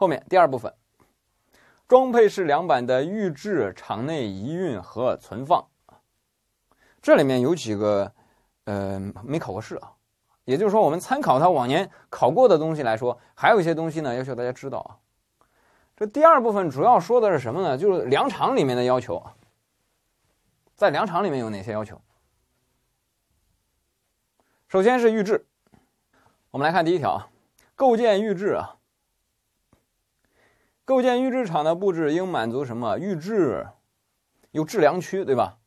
后面第二部分，装配式梁板的预制、场内移运和存放，这里面有几个呃没考过试啊，也就是说，我们参考它往年考过的东西来说，还有一些东西呢，要求大家知道啊。这第二部分主要说的是什么呢？就是梁场里面的要求啊，在梁场里面有哪些要求？首先是预制，我们来看第一条啊，构建预制啊。构建预制厂的布置应满足什么？预制有制量区，对吧？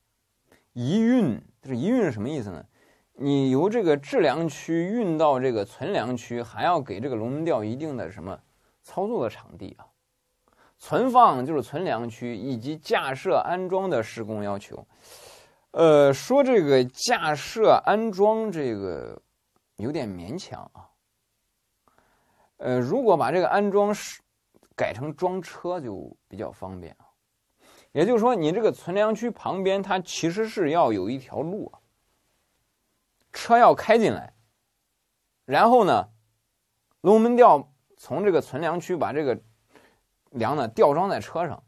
移运就是移运是什么意思呢？你由这个制量区运到这个存粮区，还要给这个龙门吊一定的什么操作的场地啊？存放就是存粮区以及架设安装的施工要求。呃，说这个架设安装这个有点勉强啊。呃，如果把这个安装是。改成装车就比较方便啊，也就是说，你这个存粮区旁边，它其实是要有一条路啊，车要开进来，然后呢，龙门吊从这个存粮区把这个粮呢吊装在车上，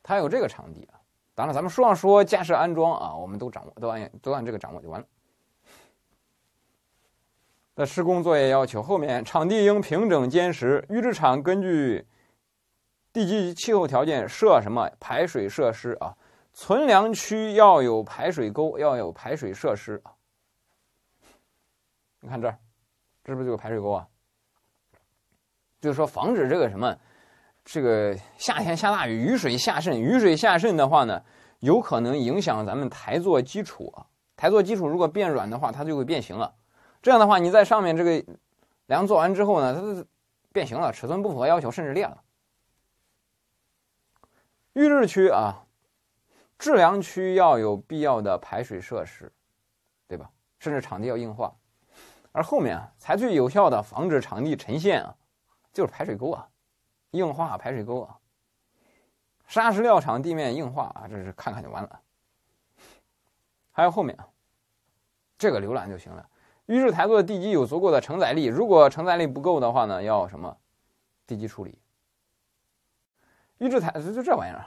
它有这个场地啊。当然，咱们书上说架设安装啊，我们都掌握，都按都按这个掌握就完了。的施工作业要求，后面场地应平整坚实，预制场根据。地基气候条件设什么排水设施啊？存粮区要有排水沟，要有排水设施啊。你看这儿，这是不是就个排水沟啊？就是说，防止这个什么，这个夏天下大雨，雨水下渗。雨水下渗的话呢，有可能影响咱们台座基础啊。台座基础如果变软的话，它就会变形了。这样的话，你在上面这个梁做完之后呢，它就变形了，尺寸不符合要求，甚至裂了。预制区啊，制梁区要有必要的排水设施，对吧？甚至场地要硬化，而后面啊，才最有效的防止场地沉陷啊，就是排水沟啊，硬化排水沟啊，砂石料场地面硬化啊，这是看看就完了。还有后面啊，这个浏览就行了。预制台座的地基有足够的承载力，如果承载力不够的话呢，要什么地基处理。预制台就这玩意儿，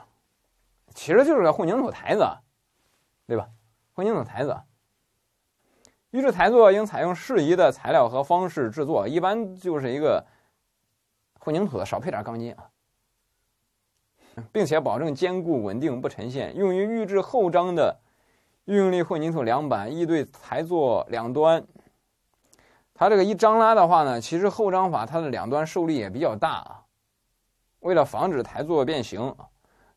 其实就是个混凝土台子，对吧？混凝土台子，预制台座应采用适宜的材料和方式制作，一般就是一个混凝土的，少配点钢筋啊，并且保证坚固稳定不沉陷。用于预制后张的运用力混凝土梁板，一对台座两端，它这个一张拉的话呢，其实后张法它的两端受力也比较大啊。为了防止台座变形啊，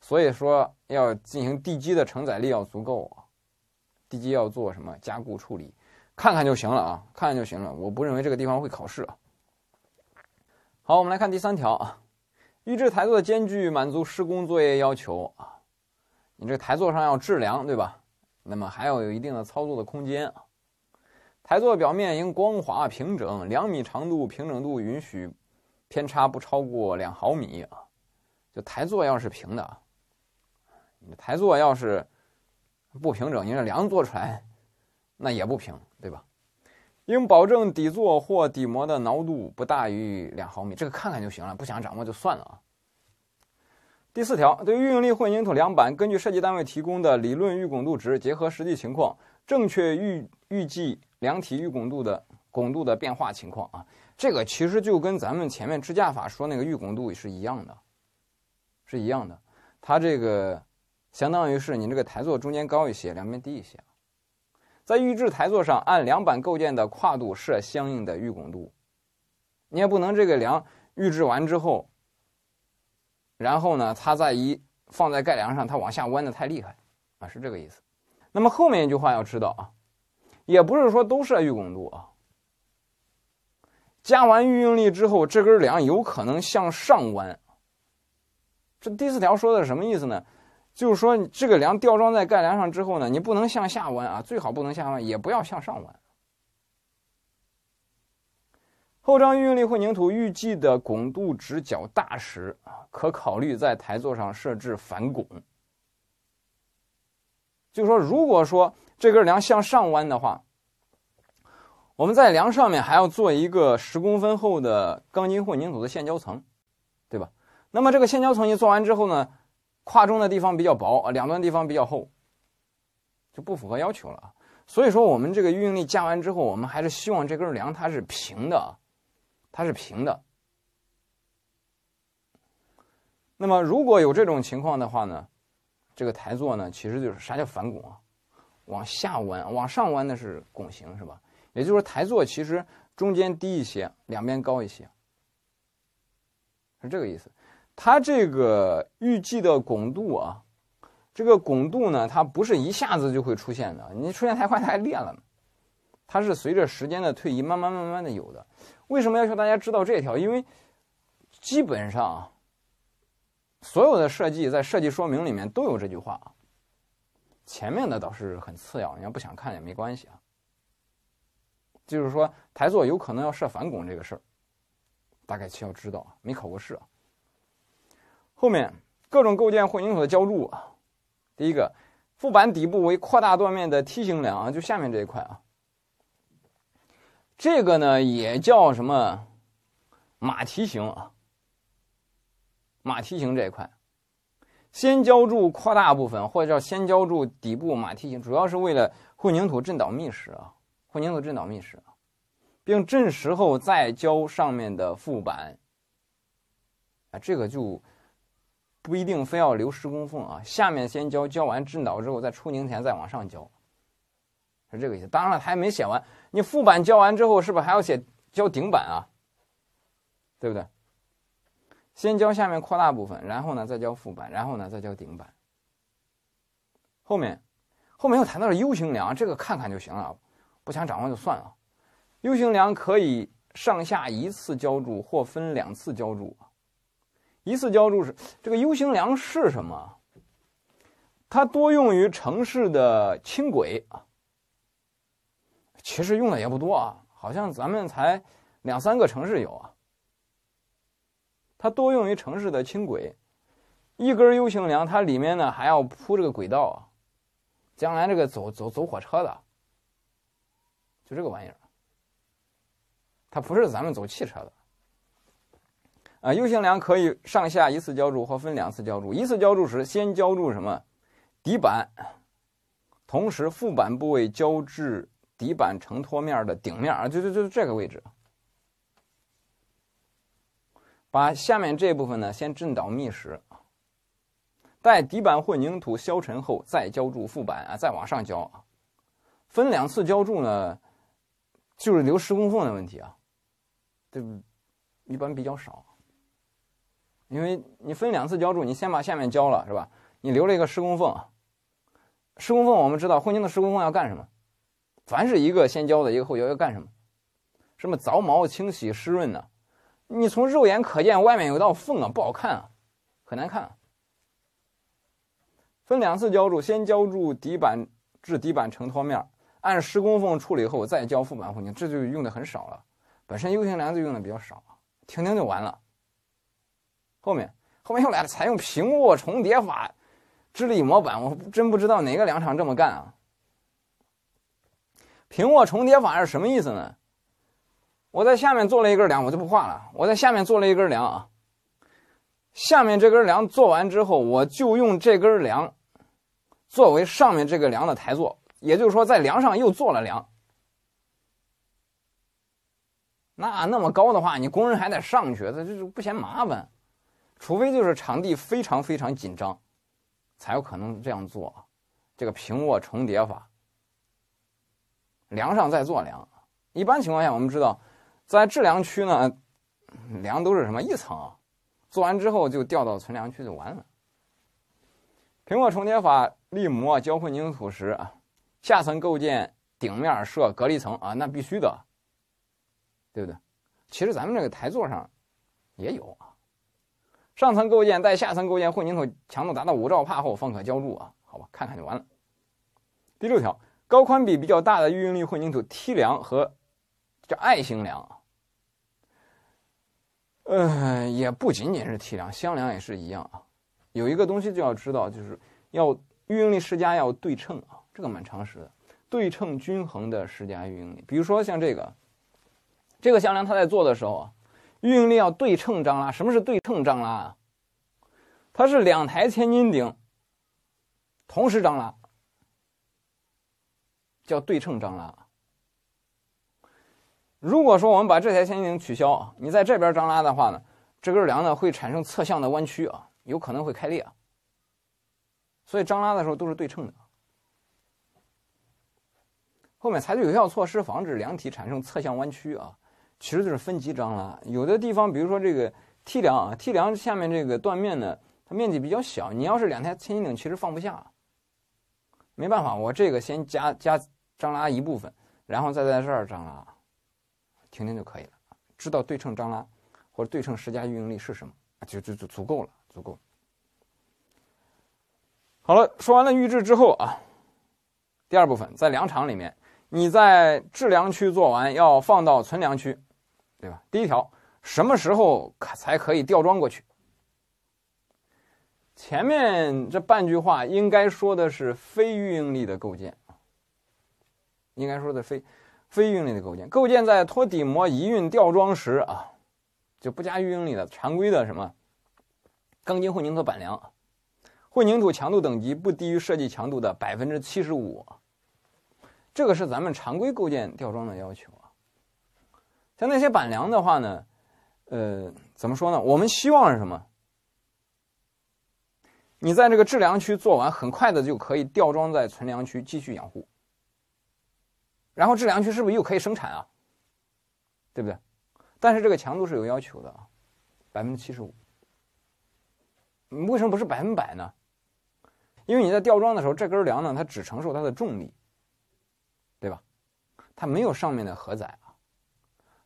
所以说要进行地基的承载力要足够啊，地基要做什么加固处理，看看就行了啊，看看就行了，我不认为这个地方会考试啊。好，我们来看第三条啊，预制台座的间距满足施工作业要求啊，你这台座上要质量对吧？那么还要有一定的操作的空间啊，台座表面应光滑平整，两米长度平整度允许。偏差不超过两毫米啊，就台座要是平的啊，台座要是不平整，你这梁做出来那也不平，对吧？应保证底座或底膜的挠度不大于两毫米，这个看看就行了，不想掌握就算了啊。第四条，对预应力混凝土梁板，根据设计单位提供的理论预拱度值，结合实际情况，正确预预计梁体预拱度的拱度的变化情况啊。这个其实就跟咱们前面支架法说那个预拱度是一样的，是一样的。它这个相当于是你这个台座中间高一些，两边低一些。在预制台座上按梁板构件的跨度设相应的预拱度，你也不能这个梁预制完之后，然后呢它再一放在盖梁上，它往下弯的太厉害，啊是这个意思。那么后面一句话要知道啊，也不是说都设预拱度啊。加完预应力之后，这根梁有可能向上弯。这第四条说的是什么意思呢？就是说，这个梁吊装在盖梁上之后呢，你不能向下弯啊，最好不能下弯，也不要向上弯。后张预应力混凝土预计的拱度值较大时啊，可考虑在台座上设置反拱。就说，如果说这根梁向上弯的话。我们在梁上面还要做一个十公分厚的钢筋混凝土的现浇层，对吧？那么这个现浇层一做完之后呢，跨中的地方比较薄啊，两端地方比较厚，就不符合要求了。所以说我们这个预应力加完之后，我们还是希望这根梁它是平的，它是平的。那么如果有这种情况的话呢，这个台座呢其实就是啥叫反拱啊？往下弯，往上弯的是拱形，是吧？也就是台座其实中间低一些，两边高一些，是这个意思。它这个预计的拱度啊，这个拱度呢，它不是一下子就会出现的，你出现太快它还裂了它是随着时间的推移，慢慢慢慢的有的。为什么要求大家知道这条？因为基本上所有的设计在设计说明里面都有这句话啊。前面的倒是很次要，你要不想看也没关系啊。就是说，台座有可能要设反拱这个事儿，大概需要知道啊。没考过试啊。后面各种构件混凝土的浇筑啊，第一个副板底部为扩大断面的梯形梁啊，就下面这一块啊。这个呢也叫什么马蹄形啊？马蹄形这一块，先浇筑扩大部分，或者叫先浇筑底部马蹄形，主要是为了混凝土振捣密实啊。混凝土振捣密实，并振实后再浇上面的副板。啊，这个就不一定非要留施工缝啊。下面先浇，浇完振捣之后再出凝前再往上浇，是这个意思。当然了，他还没写完，你副板浇完之后是不是还要写浇顶板啊？对不对？先浇下面扩大部分，然后呢再浇副板，然后呢再浇顶板。后面后面又谈到了 U 型梁，这个看看就行了。不想掌握就算了。U 型梁可以上下一次浇筑，或分两次浇筑。一次浇筑是这个 U 型梁是什么？它多用于城市的轻轨啊。其实用的也不多啊，好像咱们才两三个城市有啊。它多用于城市的轻轨。一根 U 型梁，它里面呢还要铺这个轨道啊，将来这个走走走火车的。就这个玩意儿，它不是咱们走汽车的啊。U 型梁可以上下一次浇筑或分两次浇筑。一次浇筑时，先浇筑什么底板，同时副板部位浇至底板承托面的顶面啊，就就就是这个位置。把下面这部分呢，先震倒密实，待底板混凝土消沉后再浇筑副板啊，再往上浇分两次浇筑呢。就是留施工缝的问题啊，对，一般比较少。因为你分两次浇筑，你先把下面浇了，是吧？你留了一个施工缝。施工缝我们知道，混凝土施工缝要干什么？凡是一个先浇的，一个后浇，要干什么？什么凿毛、清洗、湿润呢？你从肉眼可见外面有道缝啊，不好看啊，很难看。啊。分两次浇筑，先浇筑底板至底板承托面。按施工缝处理后，我再浇覆板混凝土，这就用的很少了。本身 U 型梁就用的比较少，听听就完了。后面后面又来了，采用平卧重叠法支力模板，我真不知道哪个梁厂这么干啊！平卧重叠法是什么意思呢？我在下面做了一根梁，我就不画了。我在下面做了一根梁啊，下面这根梁做完之后，我就用这根梁作为上面这个梁的台座。也就是说，在梁上又做了梁，那那么高的话，你工人还得上去，他就是不嫌麻烦，除非就是场地非常非常紧张，才有可能这样做，这个平卧重叠法，梁上再做梁。一般情况下，我们知道，在制梁区呢，梁都是什么一层，做完之后就掉到存梁区就完了。平卧重叠法立模浇混凝土时啊。下层构件顶面设隔离层啊，那必须的，对不对？其实咱们这个台座上也有啊。上层构件在下层构件混凝土强度达到五兆帕后方可浇筑啊。好吧，看看就完了。第六条，高宽比比较大的预应力混凝土梯梁和叫爱型梁，呃，也不仅仅是梯梁，箱梁也是一样啊。有一个东西就要知道，就是要预应力施加要对称啊。这个蛮常识的，对称均衡的施加运应力，比如说像这个，这个梁梁它在做的时候啊，运应力要对称张拉。什么是对称张拉啊？它是两台千斤顶同时张拉，叫对称张拉。如果说我们把这台千斤顶取消，你在这边张拉的话呢，这根梁呢会产生侧向的弯曲啊，有可能会开裂啊。所以张拉的时候都是对称的。后面采取有效措施防止梁体产生侧向弯曲啊，其实就是分级张拉。有的地方，比如说这个 T 梁啊，T 梁下面这个断面呢，它面积比较小，你要是两台千斤顶其实放不下。没办法，我这个先加加张拉一部分，然后再在这儿张拉，停停就可以了。知道对称张拉或者对称施加运用力是什么，就就就足够了，足够。好了，说完了预制之后啊，第二部分在梁场里面。你在质量区做完，要放到存量区，对吧？第一条，什么时候可才可以吊装过去？前面这半句话应该说的是非预应力的构建，应该说的非非预应力的构建。构建在托底膜移运、吊装时啊，就不加预应力的常规的什么钢筋混凝土板梁，混凝土强度等级不低于设计强度的百分之七十五。这个是咱们常规构建吊装的要求啊。像那些板梁的话呢，呃，怎么说呢？我们希望是什么？你在这个制梁区做完，很快的就可以吊装在存梁区继续养护。然后制梁区是不是又可以生产啊？对不对？但是这个强度是有要求的啊，百分之七十五。你为什么不是百分百呢？因为你在吊装的时候，这根梁呢，它只承受它的重力。它没有上面的荷载啊，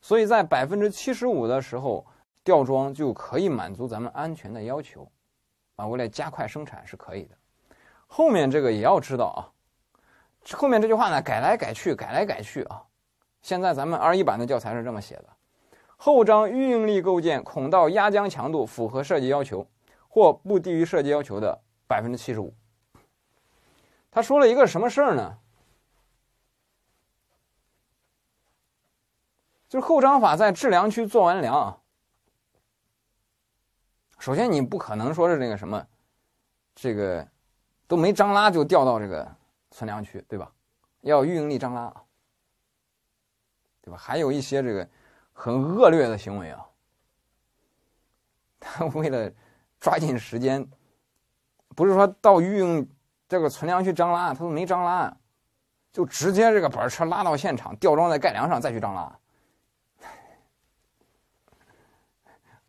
所以在百分之七十五的时候吊装就可以满足咱们安全的要求，啊，为了加快生产是可以的。后面这个也要知道啊，后面这句话呢改来改去，改来改去啊。现在咱们二一版的教材是这么写的：后张预应力构件孔道压浆强度符合设计要求，或不低于设计要求的百分之七十五。他说了一个什么事儿呢？就是后张法在制梁区做完梁啊，首先你不可能说是那个什么，这个都没张拉就调到这个存粮区对吧？要预应力张拉，对吧？还有一些这个很恶劣的行为啊，他 为了抓紧时间，不是说到运这个存粮区张拉，他都没张拉，就直接这个板车拉到现场吊装在盖梁上再去张拉。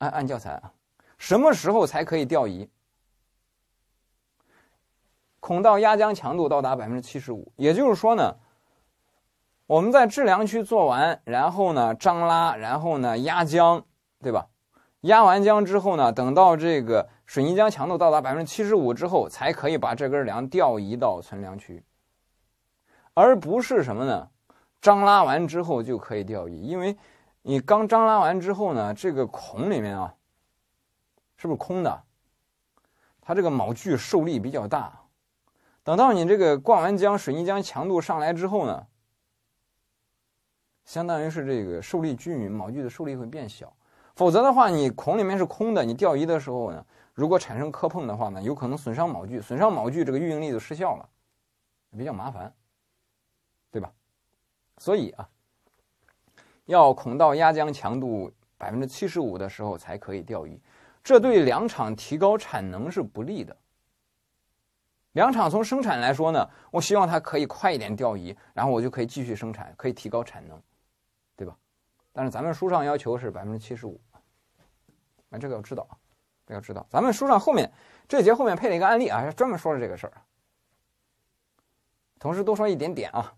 按按教材啊，什么时候才可以调移？孔道压浆强度到达百分之七十五，也就是说呢，我们在制梁区做完，然后呢张拉，然后呢压浆，对吧？压完浆之后呢，等到这个水泥浆强度到达百分之七十五之后，才可以把这根梁吊移到存梁区，而不是什么呢？张拉完之后就可以调移，因为。你刚张拉完之后呢，这个孔里面啊，是不是空的？它这个锚具受力比较大。等到你这个灌完浆，水泥浆强度上来之后呢，相当于是这个受力均匀，锚具的受力会变小。否则的话，你孔里面是空的，你吊移的时候呢，如果产生磕碰的话呢，有可能损伤锚具，损伤锚具，这个预应力就失效了，比较麻烦，对吧？所以啊。要孔道压浆强度百分之七十五的时候才可以钓鱼，这对两厂提高产能是不利的。两厂从生产来说呢，我希望它可以快一点钓鱼，然后我就可以继续生产，可以提高产能，对吧？但是咱们书上要求是百分之七十五，啊，这个要知道啊，要知道。咱们书上后面这节后面配了一个案例啊，专门说了这个事儿。同时多说一点点啊。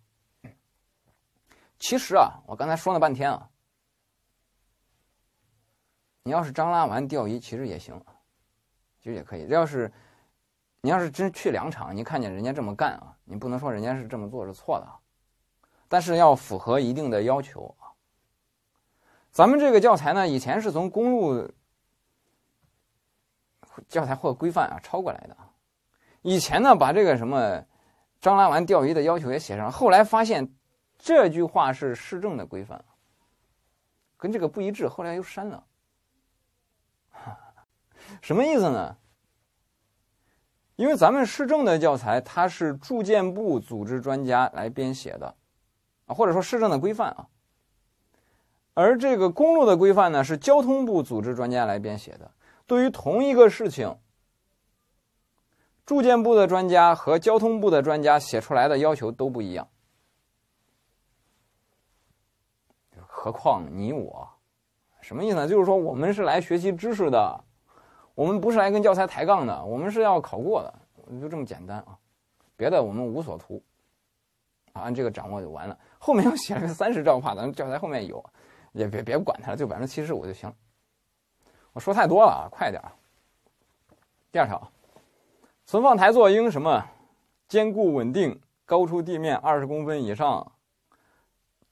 其实啊，我刚才说了半天啊，你要是张拉完钓鱼，其实也行，其实也可以。要是你要是真去两场，你看见人家这么干啊，你不能说人家是这么做是错的，但是要符合一定的要求啊。咱们这个教材呢，以前是从公路教材或规范啊抄过来的，以前呢把这个什么张拉完钓鱼的要求也写上，后来发现。这句话是市政的规范，跟这个不一致，后来又删了。什么意思呢？因为咱们市政的教材它是住建部组织专家来编写的啊，或者说市政的规范啊，而这个公路的规范呢是交通部组织专家来编写的。对于同一个事情，住建部的专家和交通部的专家写出来的要求都不一样。何况你我，什么意思呢？就是说我们是来学习知识的，我们不是来跟教材抬杠的，我们是要考过的，就这么简单啊！别的我们无所图，啊，按这个掌握就完了。后面又写了个三十兆帕，咱教材后面有，也别别管它了，就百分之七十五就行了。我说太多了啊，快点。第二条，存放台座应什么？坚固稳定，高出地面二十公分以上。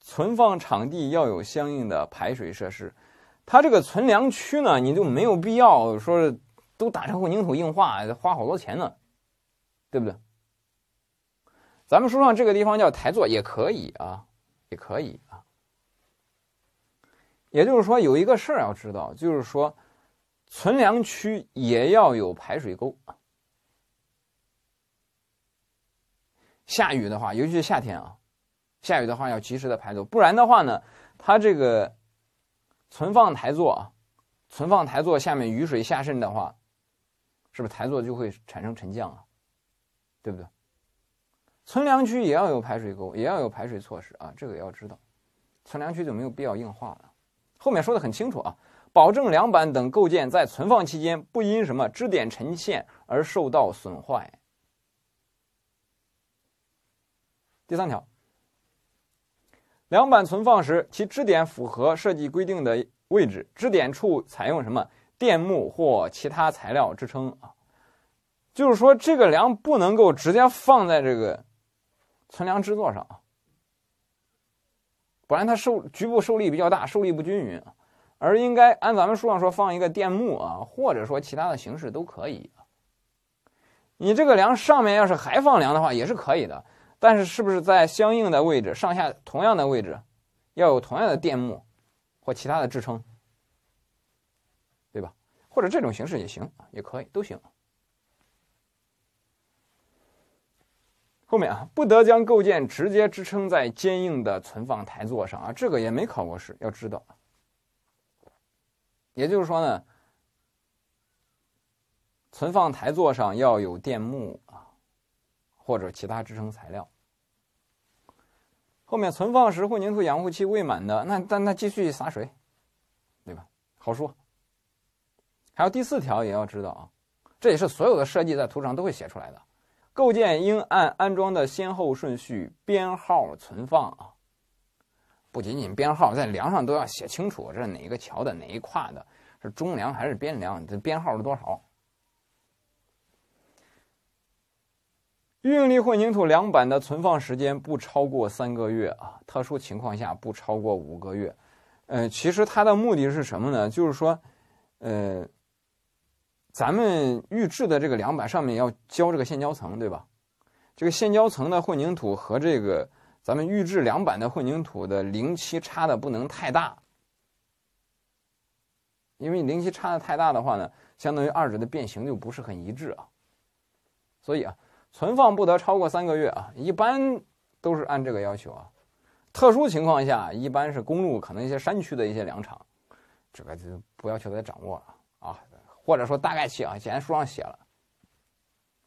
存放场地要有相应的排水设施，它这个存粮区呢，你就没有必要说都打成混凝土硬化，花好多钱呢，对不对？咱们书上这个地方叫台座也可以啊，也可以啊。也就是说，有一个事儿要知道，就是说，存粮区也要有排水沟。下雨的话，尤其是夏天啊。下雨的话要及时的排走，不然的话呢，它这个存放台座啊，存放台座下面雨水下渗的话，是不是台座就会产生沉降啊？对不对？存粮区也要有排水沟，也要有排水措施啊，这个要知道。存粮区就没有必要硬化了。后面说的很清楚啊，保证梁板等构件在存放期间不因什么支点沉陷而受到损坏。第三条。梁板存放时，其支点符合设计规定的位置，支点处采用什么垫木或其他材料支撑啊？就是说，这个梁不能够直接放在这个存梁支座上啊，不然它受局部受力比较大，受力不均匀而应该按咱们书上说放一个垫木啊，或者说其他的形式都可以你这个梁上面要是还放梁的话，也是可以的。但是，是不是在相应的位置上下同样的位置，要有同样的垫木或其他的支撑，对吧？或者这种形式也行，也可以都行。后面啊，不得将构件直接支撑在坚硬的存放台座上啊，这个也没考过试，要知道。也就是说呢，存放台座上要有垫木啊，或者其他支撑材料。后面存放时，混凝土养护期未满的，那那那继续洒水，对吧？好说。还有第四条也要知道啊，这也是所有的设计在图上都会写出来的。构件应按安装的先后顺序编号存放啊，不仅仅编号，在梁上都要写清楚，这是哪个桥的哪一跨的，是中梁还是边梁，这编号是多少？预应力混凝土梁板的存放时间不超过三个月啊，特殊情况下不超过五个月。呃，其实它的目的是什么呢？就是说，呃，咱们预制的这个梁板上面要浇这个现浇层，对吧？这个现浇层的混凝土和这个咱们预制梁板的混凝土的龄期差的不能太大，因为你龄期差的太大的话呢，相当于二者的变形就不是很一致啊。所以啊。存放不得超过三个月啊，一般都是按这个要求啊。特殊情况下，一般是公路，可能一些山区的一些粮场，这个就不要求再掌握了啊。或者说大概写啊，既然书上写了，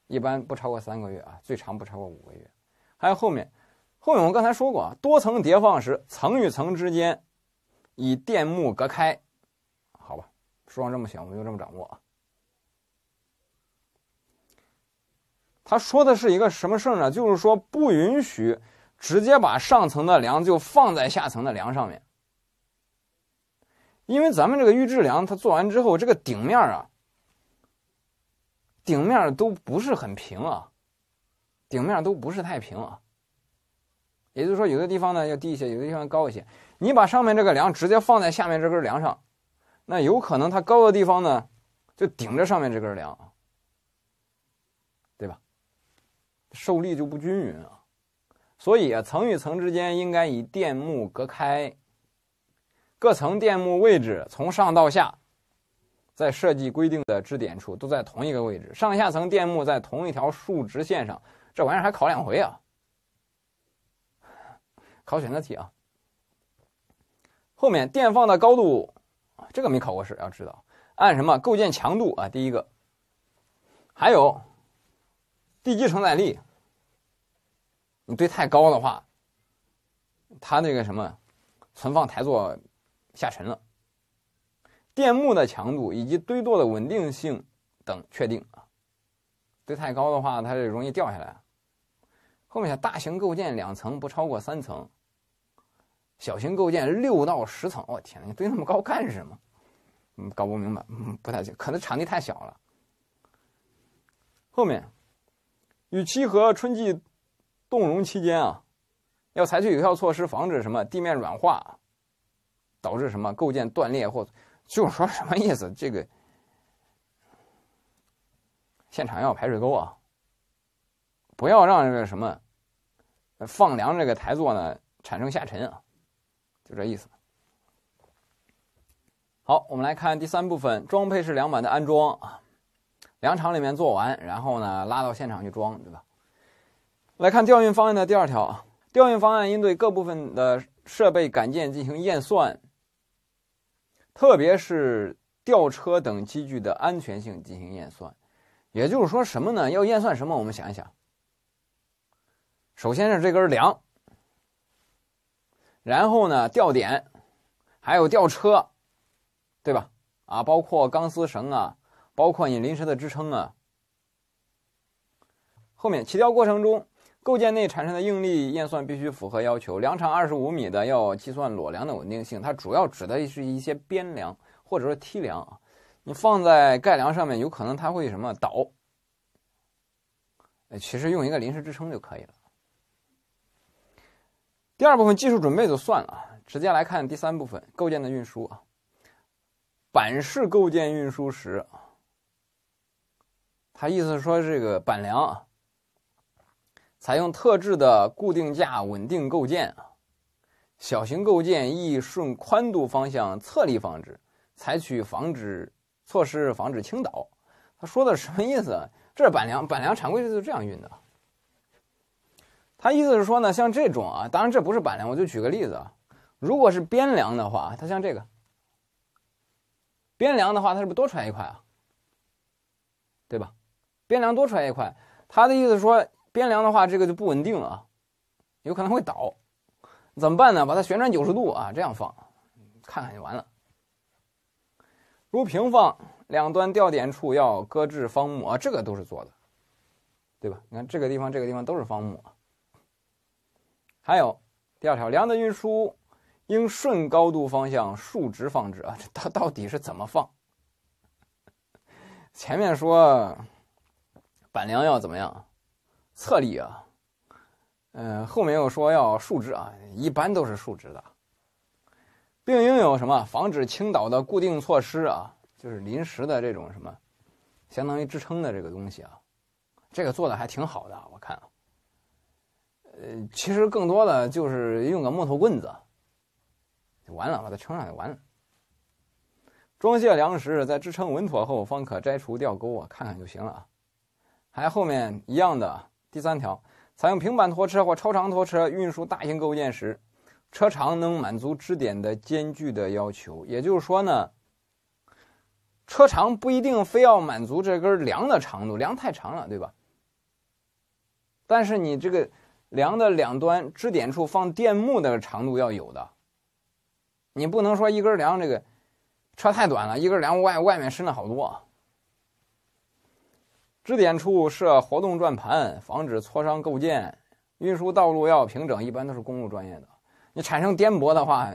一般不超过三个月啊，最长不超过五个月。还有后面，后面我刚才说过啊，多层叠放时，层与层之间以垫木隔开，好吧，书上这么写，我们就这么掌握啊。他说的是一个什么事儿呢？就是说不允许直接把上层的梁就放在下层的梁上面，因为咱们这个预制梁它做完之后，这个顶面啊，顶面都不是很平啊，顶面都不是太平啊。也就是说，有的地方呢要低一些，有的地方高一些。你把上面这个梁直接放在下面这根梁上，那有可能它高的地方呢，就顶着上面这根梁。受力就不均匀啊，所以啊，层与层之间应该以电木隔开。各层电木位置从上到下，在设计规定的支点处都在同一个位置，上下层电木在同一条竖直线上。这玩意儿还考两回啊，考选择题啊。后面电放的高度，这个没考过试，要知道按什么构建强度啊。第一个，还有。地基承载力，你堆太高的话，它那个什么，存放台座下沉了。垫木的强度以及堆垛的稳定性等确定啊，堆太高的话，它是容易掉下来。后面写大型构建两层不超过三层，小型构建六到十层。我天，你堆那么高干什么？嗯，搞不明白，嗯，不太清，可能场地太小了。后面。雨期和春季冻融期间啊，要采取有效措施，防止什么地面软化，导致什么构件断裂或就是说什么意思？这个现场要排水沟啊，不要让这个什么放凉这个台座呢产生下沉啊，就这意思。好，我们来看第三部分：装配式梁板的安装啊。梁厂里面做完，然后呢拉到现场去装，对吧？来看调运方案的第二条，调运方案应对各部分的设备杆件进行验算，特别是吊车等机具的安全性进行验算。也就是说什么呢？要验算什么？我们想一想，首先是这根梁，然后呢吊点，还有吊车，对吧？啊，包括钢丝绳啊。包括你临时的支撑啊。后面起吊过程中，构件内产生的应力验算必须符合要求。梁长二十五米的要计算裸梁的稳定性，它主要指的是一些边梁或者说梯梁啊。你放在盖梁上面，有可能它会什么倒？其实用一个临时支撑就可以了。第二部分技术准备就算了，直接来看第三部分构件的运输啊。板式构件运输时啊。他意思是说，这个板梁啊，采用特制的固定架稳定构件啊，小型构件易顺宽度方向侧力防止，采取防止措施防止倾倒。他说的什么意思？这板梁板梁常规就是这样运的。他意思是说呢，像这种啊，当然这不是板梁，我就举个例子啊，如果是边梁的话，它像这个边梁的话，它是不是多来一块啊？对吧？边梁多出来一块，他的意思说边梁的话，这个就不稳定了啊，有可能会倒，怎么办呢？把它旋转九十度啊，这样放，看看就完了。如平放，两端吊点处要搁置方木啊，这个都是做的，对吧？你看这个地方，这个地方都是方木还有第二条，梁的运输应顺高度方向竖直放置啊，这到到底是怎么放？前面说。板梁要怎么样？侧立啊，嗯，后面又说要竖直啊，一般都是竖直的，并应有什么防止倾倒的固定措施啊，就是临时的这种什么，相当于支撑的这个东西啊，这个做的还挺好的，我看啊，呃，其实更多的就是用个木头棍子，就完了，把它撑上就完了。装卸粮食，在支撑稳妥后，方可摘除吊钩啊，看看就行了啊。还后面一样的第三条，采用平板拖车或超长拖车运输大型构件时，车长能满足支点的间距的要求。也就是说呢，车长不一定非要满足这根梁的长度，梁太长了，对吧？但是你这个梁的两端支点处放电木的长度要有的，你不能说一根梁这个车太短了，一根梁外外面伸了好多。啊。支点处设活动转盘，防止挫伤构件。运输道路要平整，一般都是公路专业的。你产生颠簸的话，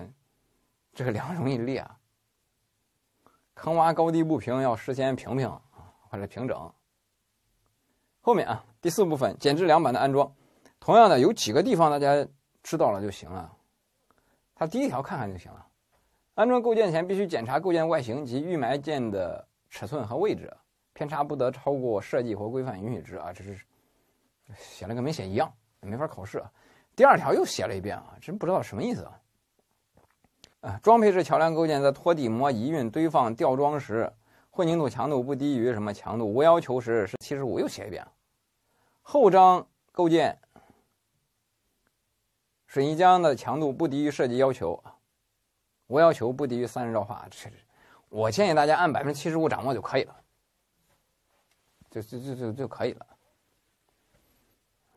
这个梁容易裂。坑洼高低不平要事先平平或者平整。后面啊，第四部分减支梁板的安装，同样的有几个地方大家知道了就行了。它第一条看看就行了。安装构件前必须检查构件外形及预埋件的尺寸和位置。偏差不得超过设计或规范允许值啊！这是写了跟没写一样，没法考试啊。第二条又写了一遍啊，真不知道什么意思啊！啊，装配式桥梁构件在托底模、移运、堆放、吊装时，混凝土强度不低于什么强度？无要求时是七十五，又写一遍后张构建水泥浆的强度不低于设计要求啊，无要求不低于三十兆帕。这，我建议大家按百分之七十五掌握就可以了。就就就就就可以了。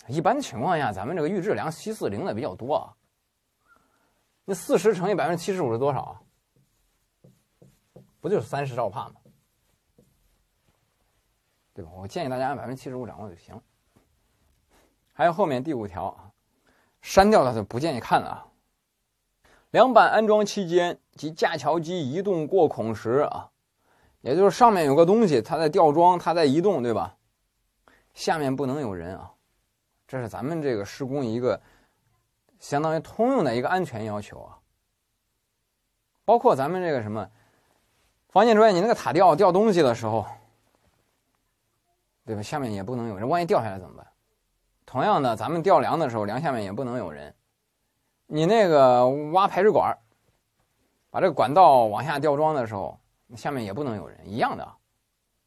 一般情况下，咱们这个预制梁 C 四零的比较多啊。那四十乘以百分之七十五是多少？不就是三十兆帕吗？对吧？我建议大家按百分之七十五掌握就行了。还有后面第五条啊，删掉了就不建议看了啊。梁板安装期间及架桥机移动过孔时啊。也就是上面有个东西，它在吊装，它在移动，对吧？下面不能有人啊！这是咱们这个施工一个相当于通用的一个安全要求啊。包括咱们这个什么，房建专业，你那个塔吊吊东西的时候，对吧？下面也不能有人，万一掉下来怎么办？同样的，咱们吊梁的时候，梁下面也不能有人。你那个挖排水管儿，把这个管道往下吊装的时候。下面也不能有人一样的，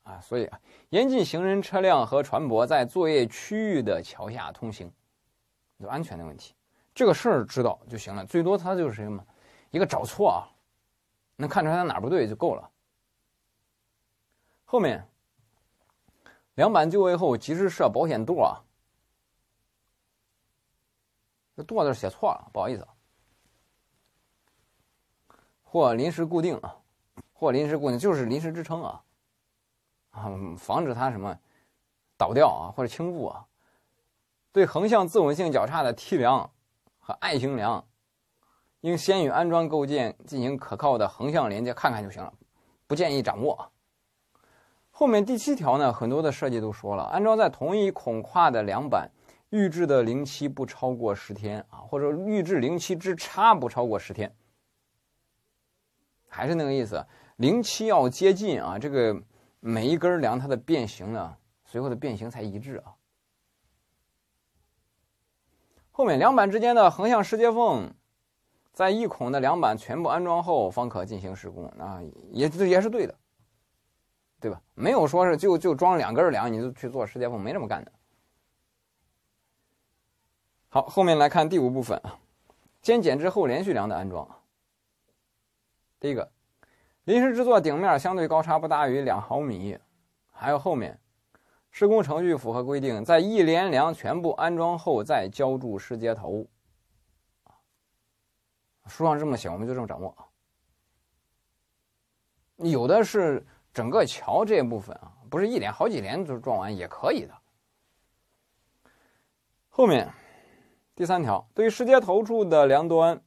啊，所以严禁行人、车辆和船舶在作业区域的桥下通行，就安全的问题，这个事儿知道就行了，最多他就是什么，一个找错啊，能看出来哪不对就够了。后面两板就位后，及时设保险垛啊，这垛字写错了，不好意思，或临时固定啊。或临时固定就是临时支撑啊，啊，防止它什么倒掉啊或者倾覆啊。对横向自稳性较差的梯梁和爱型梁，应先与安装构件进行可靠的横向连接，看看就行了，不建议掌握。后面第七条呢，很多的设计都说了，安装在同一孔跨的梁板预制的龄期不超过十天啊，或者预制龄期之差不超过十天，还是那个意思。零七要接近啊，这个每一根梁它的变形呢，随后的变形才一致啊。后面两板之间的横向石接缝，在一孔的两板全部安装后方可进行施工啊，也也是对的，对吧？没有说是就就装两根梁你就去做石接缝，没这么干的。好，后面来看第五部分啊，间减之后连续梁的安装。第一个。临时制作顶面相对高差不大于两毫米，还有后面施工程序符合规定，在一连梁全部安装后再浇筑湿接头。书上这么写，我们就这么掌握。有的是整个桥这部分啊，不是一连好几连就装完也可以的。后面第三条，对于湿接头处的梁端，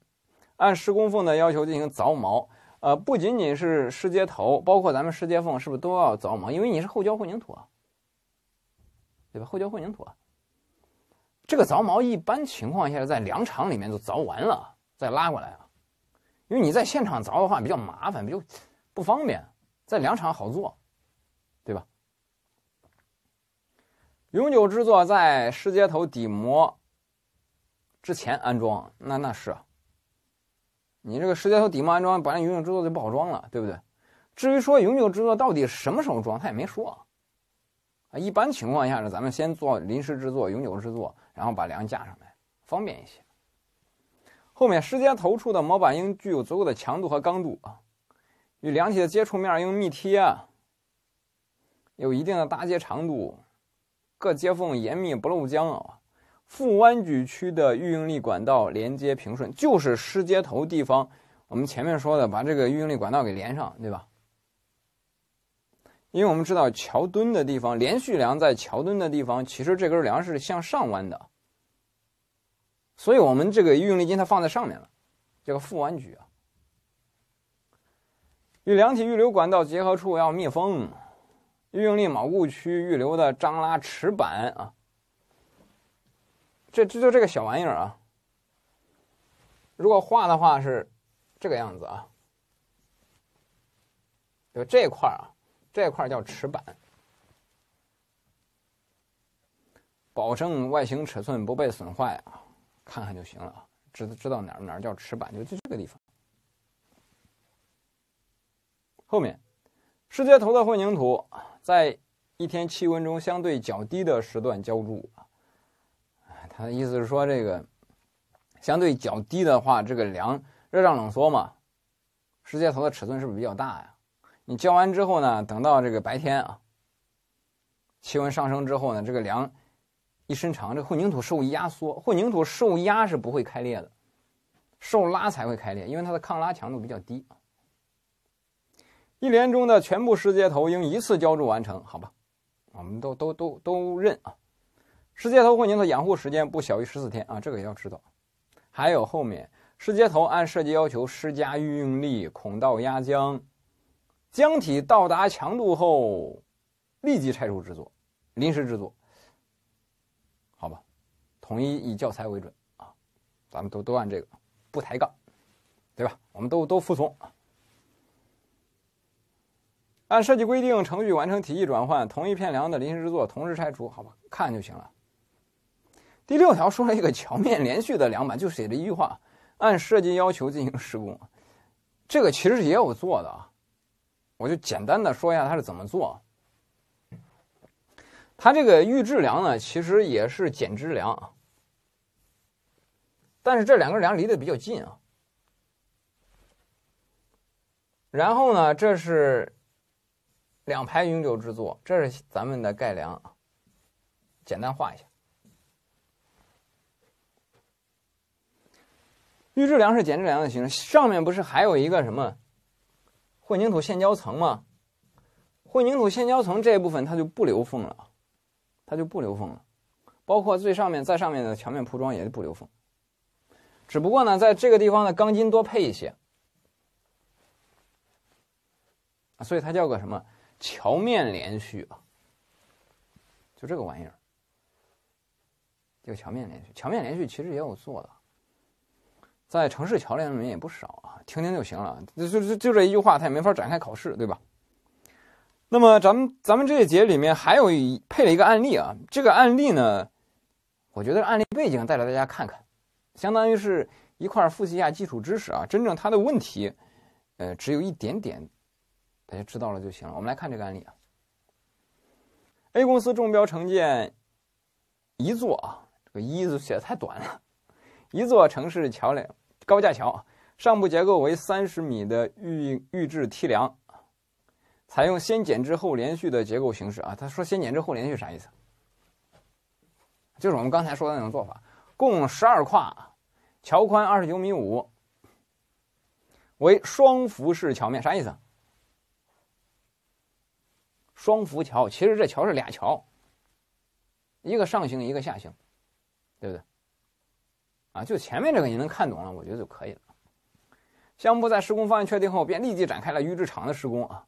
按施工缝的要求进行凿毛。呃，不仅仅是湿接头，包括咱们湿接缝，是不是都要凿毛？因为你是后浇混凝土啊，对吧？后浇混凝土，这个凿毛一般情况下在梁场里面就凿完了，再拉过来啊。因为你在现场凿的话比较麻烦，比较不方便，在梁场好做，对吧？永久制作在湿接头底膜之前安装，那那是啊。你这个十节头底膜安装，把来永久制作就不好装了，对不对？至于说永久制作到底什么时候装，他也没说啊。一般情况下呢，咱们先做临时制作，永久制作，然后把梁架上来，方便一些。后面十节头处的模板应具有足够的强度和刚度啊，与梁体的接触面应密贴，啊，有一定的搭接长度，各接缝严密不漏浆啊。负弯矩区的预应力管道连接平顺，就是湿接头地方。我们前面说的，把这个预应力管道给连上，对吧？因为我们知道桥墩的地方，连续梁在桥墩的地方，其实这根梁是向上弯的，所以我们这个预应力筋它放在上面了，这个负弯矩啊。与梁体预留管道结合处要密封，预应力锚固区预留的张拉齿板啊。这这就这个小玩意儿啊，如果画的话是这个样子啊，就这块儿啊，这块儿叫尺板，保证外形尺寸不被损坏啊，看看就行了啊，知知道哪儿哪儿叫尺板，就就这个地方。后面，世界头的混凝土在一天气温中相对较低的时段浇筑啊。他的意思是说，这个相对较低的话，这个梁热胀冷缩嘛，湿接头的尺寸是不是比较大呀？你浇完之后呢，等到这个白天啊，气温上升之后呢，这个梁一伸长，这混凝土受压缩，混凝土受压是不会开裂的，受拉才会开裂，因为它的抗拉强度比较低一连中的全部湿接头应一次浇筑完成，好吧？我们都都都都认啊。湿接头混凝土养护时间不小于十四天啊，这个也要知道。还有后面湿接头按设计要求施加预应力孔道压浆，浆体到达强度后，立即拆除制作临时制作。好吧，统一以教材为准啊，咱们都都按这个不抬杠，对吧？我们都都服从啊。按设计规定程序完成体系转换，同一片梁的临时制作同时拆除，好吧？看就行了。第六条说了一个桥面连续的梁板，就写这一句话：按设计要求进行施工。这个其实也有做的啊，我就简单的说一下它是怎么做。它这个预制梁呢，其实也是减支梁啊，但是这两根梁离得比较近啊。然后呢，这是两排永久制作，这是咱们的盖梁简单画一下。预制梁是减支梁的形式，上面不是还有一个什么混凝土现浇层吗？混凝土现浇层这一部分它就不留缝了，它就不留缝了，包括最上面在上面的墙面铺装也不留缝。只不过呢，在这个地方的钢筋多配一些，所以它叫个什么桥面连续啊？就这个玩意儿，叫桥面连续。桥面连续其实也有做的。在城市桥梁里面也不少啊，听听就行了，就就就这一句话，他也没法展开考试，对吧？那么咱们咱们这一节里面还有一配了一个案例啊，这个案例呢，我觉得案例背景带着大家看看，相当于是一块复习一下基础知识啊。真正它的问题，呃，只有一点点，大家知道了就行了。我们来看这个案例啊，A 公司中标承建一座啊，这个一字写的太短了。一座城市桥梁高架桥上部结构为三十米的预预制梯梁，采用先减之后连续的结构形式啊。他说“先减之后连续”啥意思？就是我们刚才说的那种做法。共十二跨，桥宽二十九米五，为双幅式桥面，啥意思？双幅桥其实这桥是俩桥，一个上行，一个下行，对不对？啊，就前面这个你能看懂了，我觉得就可以了。项目在施工方案确定后，便立即展开了预制场的施工啊。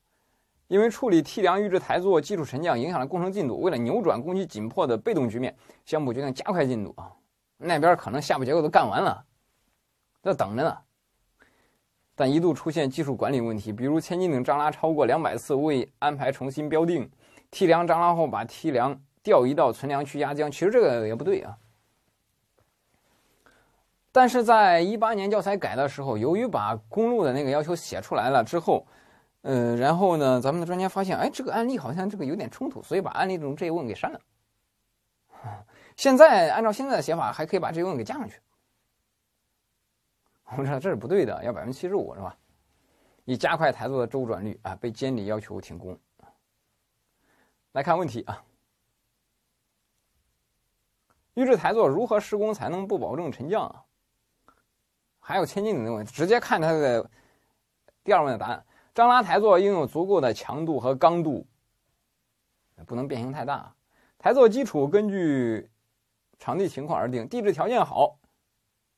因为处理 T 梁预制台座基础沉降影响了工程进度，为了扭转工期紧迫的被动局面，项目决定加快进度啊。那边可能下部结构都干完了，在等着呢。但一度出现技术管理问题，比如千斤顶张拉超过两百次未安排重新标定，T 梁张拉后把 T 梁调移到存梁区压浆，其实这个也不对啊。但是在一八年教材改的时候，由于把公路的那个要求写出来了之后，嗯，然后呢，咱们的专家发现，哎，这个案例好像这个有点冲突，所以把案例中这一问给删了。现在按照现在的写法，还可以把这一问给加上去。我们知道这是不对的，要百分之七十五是吧？以加快台座的周转率啊，被监理要求停工。来看问题啊，预制台座如何施工才能不保证沉降啊？还有千斤顶那问，直接看它的第二问的答案。张拉台座应有足够的强度和刚度，不能变形太大。台座基础根据场地情况而定，地质条件好，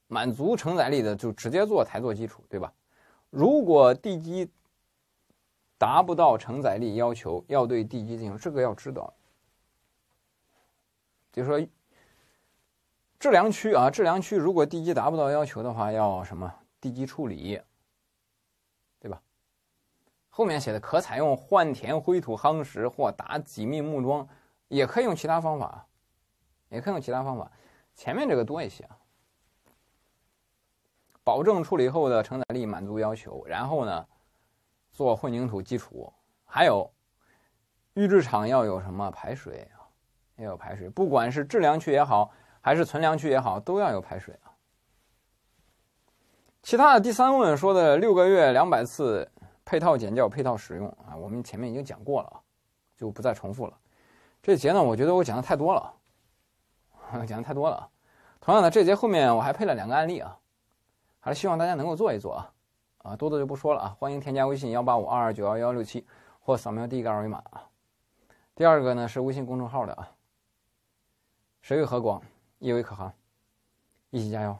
满足承载力的就直接做台座基础，对吧？如果地基达不到承载力要求，要对地基进行这个要知道，就说。质量区啊，质量区如果地基达不到要求的话，要什么地基处理，对吧？后面写的可采用换填灰土夯实或打几密木桩，也可以用其他方法，也可以用其他方法。前面这个多一些啊。保证处理后的承载力满足要求，然后呢做混凝土基础，还有预制场要有什么排水啊，要有排水。不管是质量区也好。还是存粮区也好，都要有排水啊。其他的第三问说的六个月两百次配套减教配套使用啊，我们前面已经讲过了就不再重复了。这节呢，我觉得我讲的太多了 讲的太多了啊。同样的，这节后面我还配了两个案例啊，还是希望大家能够做一做啊。啊，多的就不说了啊，欢迎添加微信幺八五二二九幺幺六七或扫描第一个二维码啊。第二个呢是微信公众号的啊，谁与何光？意为可汗，一起加油。